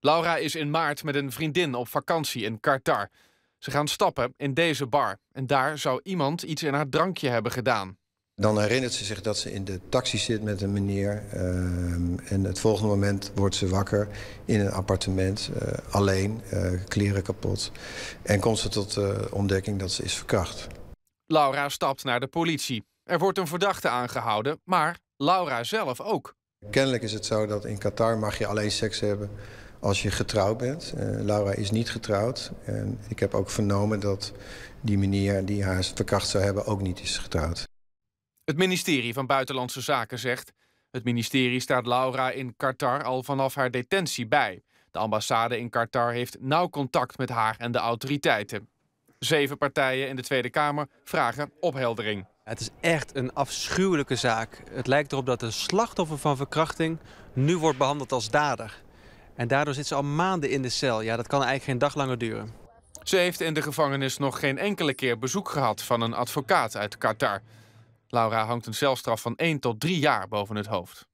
Laura is in maart met een vriendin op vakantie in Qatar. Ze gaan stappen in deze bar. En daar zou iemand iets in haar drankje hebben gedaan. Dan herinnert ze zich dat ze in de taxi zit met een meneer. Ehm, en het volgende moment wordt ze wakker in een appartement, eh, alleen, eh, kleren kapot. En komt ze tot de eh, ontdekking dat ze is verkracht. Laura stapt naar de politie. Er wordt een verdachte aangehouden, maar Laura zelf ook. Kennelijk is het zo dat in Qatar mag je alleen seks hebben als je getrouwd bent. Eh, Laura is niet getrouwd. En ik heb ook vernomen dat die meneer die haar verkracht zou hebben ook niet is getrouwd. Het ministerie van Buitenlandse Zaken zegt... het ministerie staat Laura in Qatar al vanaf haar detentie bij. De ambassade in Qatar heeft nauw contact met haar en de autoriteiten. Zeven partijen in de Tweede Kamer vragen opheldering. Het is echt een afschuwelijke zaak. Het lijkt erop dat een slachtoffer van verkrachting nu wordt behandeld als dader. En daardoor zit ze al maanden in de cel. Ja, dat kan eigenlijk geen dag langer duren. Ze heeft in de gevangenis nog geen enkele keer bezoek gehad van een advocaat uit Qatar. Laura hangt een celstraf van 1 tot 3 jaar boven het hoofd.